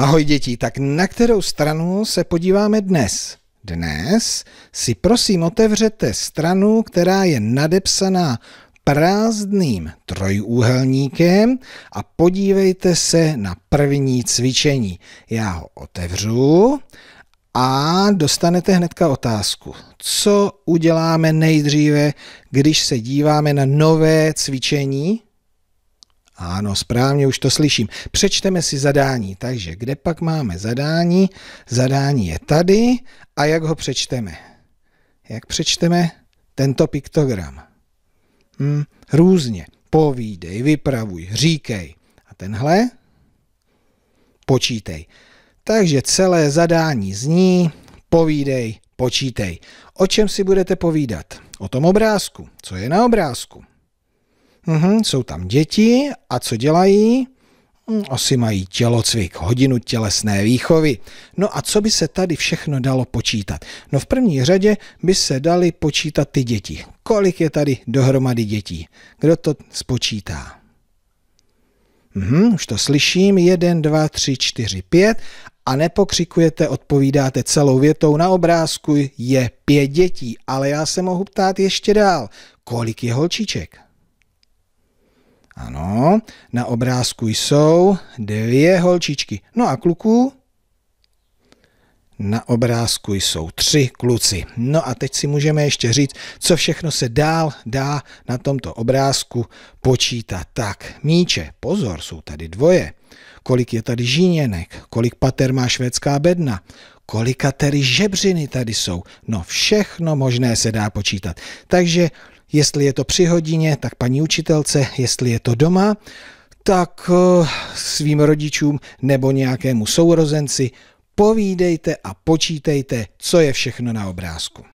Ahoj děti, tak na kterou stranu se podíváme dnes? Dnes si prosím otevřete stranu, která je nadepsaná prázdným trojúhelníkem a podívejte se na první cvičení. Já ho otevřu a dostanete hnedka otázku. Co uděláme nejdříve, když se díváme na nové cvičení? Ano, správně už to slyším. Přečteme si zadání. Takže kde pak máme zadání? Zadání je tady. A jak ho přečteme? Jak přečteme tento piktogram? Hm, různě. Povídej, vypravuj, říkej. A tenhle? Počítej. Takže celé zadání zní povídej, počítej. O čem si budete povídat? O tom obrázku. Co je na obrázku? Mhm, jsou tam děti a co dělají? Asi hm, mají tělocvik, hodinu tělesné výchovy. No a co by se tady všechno dalo počítat? No v první řadě by se dali počítat ty děti. Kolik je tady dohromady dětí? Kdo to spočítá? Mhm, už to slyším. 1, 2, 3, 4, 5. A nepokřikujete, odpovídáte celou větou. Na obrázku je pět dětí, ale já se mohu ptát ještě dál. Kolik je holčiček? Ano, na obrázku jsou dvě holčičky. No a kluků? Na obrázku jsou tři kluci. No a teď si můžeme ještě říct, co všechno se dál dá na tomto obrázku počítat. Tak, míče, pozor, jsou tady dvoje. Kolik je tady žíněnek, kolik pater má švédská bedna, kolika tady žebřiny tady jsou. No všechno možné se dá počítat. Takže Jestli je to při hodině, tak paní učitelce, jestli je to doma, tak eh, svým rodičům nebo nějakému sourozenci povídejte a počítejte, co je všechno na obrázku.